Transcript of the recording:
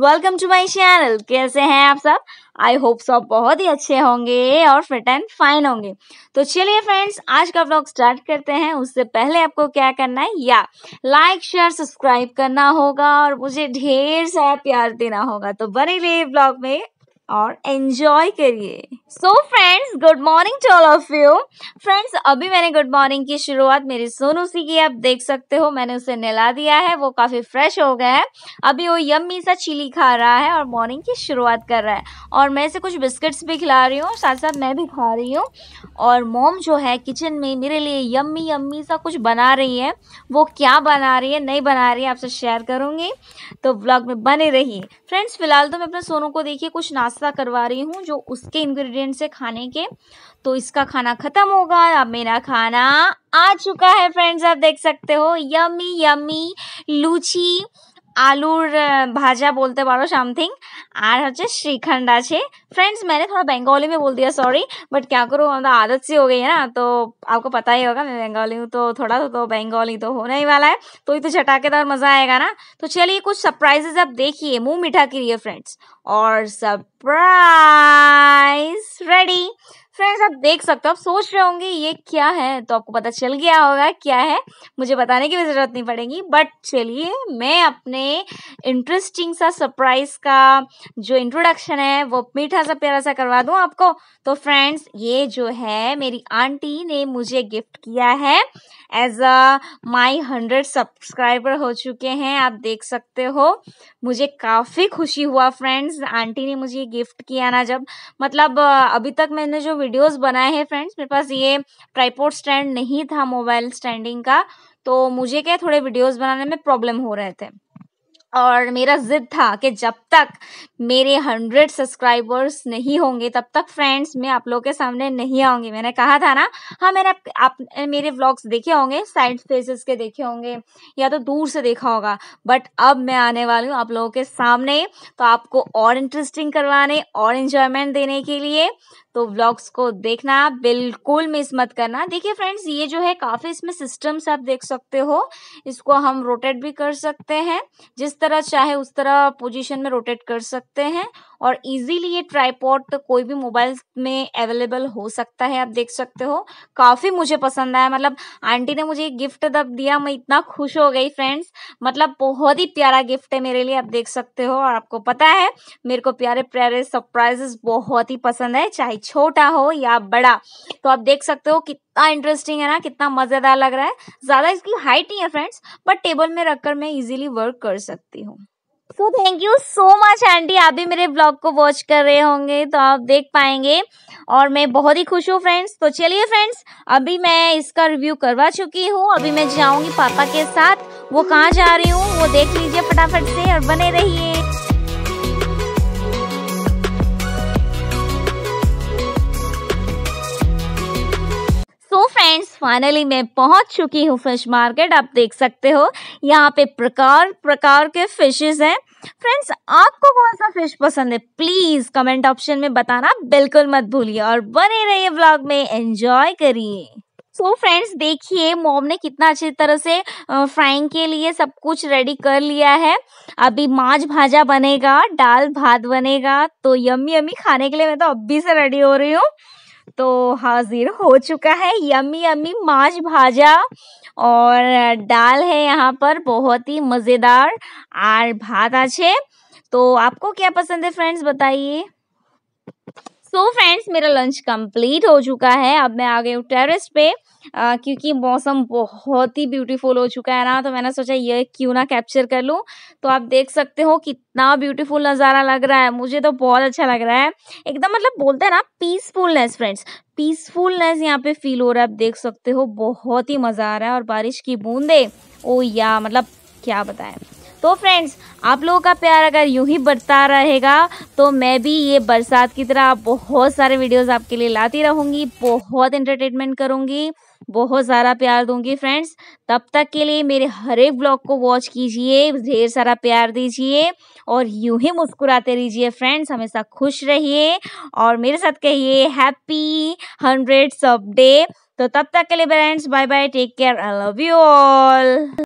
welcome to my channel कैसे हैं आप सब आई होप सब बहुत ही अच्छे होंगे और फिट एंड फाइन होंगे तो चलिए फ्रेंड्स आज का ब्लॉग स्टार्ट करते हैं उससे पहले आपको क्या करना है या लाइक शेयर सब्सक्राइब करना होगा और मुझे ढेर सारा प्यार देना होगा तो बने रहिए ब्लॉग में और एंजॉय करिए so friends good morning to all of you friends अभी मैंने गुड मॉर्निंग की शुरुआत मेरी सोनू सी की आप देख सकते हो मैंने उसे नहला दिया है वो काफ़ी फ्रेश हो गया है अभी वो यम्मी सा चिली खा रहा है और मॉर्निंग की शुरुआत कर रहा है और मैं से कुछ बिस्किट्स भी खिला रही हूँ साथ साथ मैं भी खा रही हूँ और मोम जो है किचन में मेरे लिए यम्मी यम्मी सा कुछ बना रही है वो क्या बना रही है नहीं बना रही है आपसे शेयर करूंगी तो ब्लॉग में बने रहिए फ्रेंड्स फिलहाल तो मैं अपने सोनू को देखिए कुछ नाश्ता पास्ता करवा रही हूँ जो उसके इंग्रेडिएंट है खाने के तो इसका खाना ख़त्म होगा अब मेरा खाना आ चुका है फ्रेंड्स आप देख सकते हो यमी यमी लूची आलुर भाजा बोलते पर सामथिंग আর হচ্ছে श्रीखंड আছে फ्रेंड्स मैंने थोड़ा बंगाली में बोल दिया सॉरी बट क्या करूँ मतलब आदत सी हो गई है ना तो आपको पता ही होगा मैं बंगाली हूँ तो थोड़ा तो बंगाली तो, तो होने ही वाला है तो ये तो झटाकेदार मज़ा आएगा ना तो चलिए कुछ सरप्राइजेज आप देखिए मुँह मीठा लिए फ्रेंड्स और सरप्राइज आप देख सकते हो आप सोच रहे होंगे ये क्या है तो आपको पता चल गया होगा क्या है मुझे बताने की भी ज़रूरत नहीं पड़ेगी बट चलिए मैं अपने इंटरेस्टिंग सा सरप्राइज का जो इंट्रोडक्शन है वो मीठा सा प्यारा सा करवा दूँ आपको तो फ्रेंड्स ये जो है मेरी आंटी ने मुझे गिफ्ट किया है as a my hundred subscriber हो चुके हैं आप देख सकते हो मुझे काफ़ी खुशी हुआ फ्रेंड्स आंटी ने मुझे गिफ्ट किया ना जब मतलब अभी तक मैंने जो वीडियोस बनाए हैं फ्रेंड्स मेरे पास ये ट्राईपोर्ट स्टैंड नहीं था मोबाइल स्टैंडिंग का तो मुझे क्या थोड़े वीडियोस बनाने में प्रॉब्लम हो रहे थे और मेरा जिद था कि जब तक मेरे हंड्रेड सब्सक्राइबर्स नहीं होंगे तब तक फ्रेंड्स मैं आप लोगों के सामने नहीं आऊँगी मैंने कहा था ना हाँ मैंने आप, आप मेरे व्लॉग्स देखे होंगे साइड फेसेस के देखे होंगे या तो दूर से देखा होगा बट अब मैं आने वाली हूँ आप लोगों के सामने तो आपको और इंटरेस्टिंग करवाने और इन्जॉयमेंट देने के लिए तो व्लॉग्स को देखना बिल्कुल मिस मत करना देखिए फ्रेंड्स ये जो है काफ़ी इसमें सिस्टम्स आप देख सकते हो इसको हम रोटेट भी कर सकते हैं जिस तरह चाहे उस तरह पोजीशन में रोटेट कर सकते हैं और इजीली ये ट्राईपोर्ट तो कोई भी मोबाइल में अवेलेबल हो सकता है आप देख सकते हो काफ़ी मुझे पसंद आया मतलब आंटी ने मुझे गिफ्ट दब दिया मैं इतना खुश हो गई फ्रेंड्स मतलब बहुत ही प्यारा गिफ्ट है मेरे लिए आप देख सकते हो और आपको पता है मेरे को प्यारे प्यारे सरप्राइजेस बहुत ही पसंद है चाहे छोटा हो या बड़ा तो आप देख सकते हो कितना इंटरेस्टिंग है ना कितना मज़ेदार लग रहा है ज़्यादा इसकी हाइट नहीं है फ्रेंड्स बट टेबल में रखकर मैं इजिली वर्क कर सकती हूँ so thank you so much aunty आप भी मेरे ब्लॉग को वॉच कर रहे होंगे तो आप देख पाएंगे और मैं बहुत ही खुश हूँ फ्रेंड्स तो चलिए फ्रेंड्स अभी मैं इसका रिव्यू करवा चुकी हूँ अभी मैं जाऊँगी पापा के साथ वो कहाँ जा रही हूँ वो देख लीजिए फटाफट से और बने रहिए हो फ्रेंड्स फाइनली मैं पहुंच चुकी हूँ फिश मार्केट आप देख सकते हो यहाँ पे प्रकार प्रकार के फिशेस हैं फ्रेंड्स आपको कौन सा फिश पसंद है प्लीज़ कमेंट ऑप्शन में बताना बिल्कुल मत भूलिए और बने रहिए ब्लॉग में एंजॉय करिए सो फ्रेंड्स देखिए मोम ने कितना अच्छी तरह से फ्राइंग के लिए सब कुछ रेडी कर लिया है अभी माछ भाजा बनेगा दाल भात बनेगा तो यम्मी यम्मी खाने के लिए मैं तो अभी से रेडी हो रही हूँ तो हाजिर हो चुका है यमी यम्मी माज भाजा और डाल है यहाँ पर बहुत ही मज़ेदार और भात आ तो आपको क्या पसंद है फ्रेंड्स बताइए तो फ्रेंड्स मेरा लंच कंप्लीट हो चुका है अब मैं आ गई हूँ टेरेस पे आ, क्योंकि मौसम बहुत ही ब्यूटीफुल हो चुका है ना तो मैंने सोचा ये क्यों ना कैप्चर कर लूँ तो आप देख सकते हो कितना ब्यूटीफुल नज़ारा लग रहा है मुझे तो बहुत अच्छा लग रहा है एकदम मतलब बोलते हैं ना पीसफुलनेस फ्रेंड्स पीसफुलनेस यहाँ पे फील हो रहा है आप देख सकते हो बहुत ही मज़ा आ रहा है और बारिश की बूंदे ओ oh या मतलब क्या बताएं तो फ्रेंड्स आप लोगों का प्यार अगर यूं ही बढ़ता रहेगा तो मैं भी ये बरसात की तरह बहुत सारे वीडियोस आपके लिए लाती रहूंगी बहुत इंटरटेनमेंट करूँगी बहुत सारा प्यार दूंगी फ्रेंड्स तब तक के लिए मेरे हर एक ब्लॉग को वॉच कीजिए ढेर सारा प्यार दीजिए और यूं ही मुस्कुराते रहिए फ्रेंड्स हमेशा खुश रहिए और मेरे साथ कहिए हैप्पी हंड्रेड सब डे तो तब तक के लिए friends bye bye take care I love you all